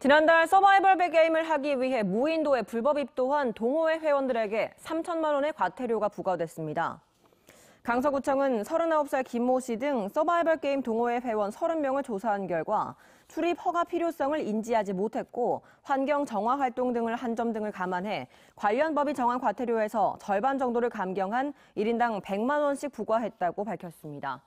지난달 서바이벌 게임을 하기 위해 무인도에 불법 입도한 동호회 회원들에게 3천만 원의 과태료가 부과됐습니다. 강서구청은 39살 김모 씨 등 서바이벌 게임 동호회 회원 30명을 조사한 결과 출입 허가 필요성을 인지하지 못했고 환경 정화 활동 등을 한 점 등을 감안해 관련 법이 정한 과태료에서 절반 정도를 감경한 1인당 100만 원씩 부과했다고 밝혔습니다.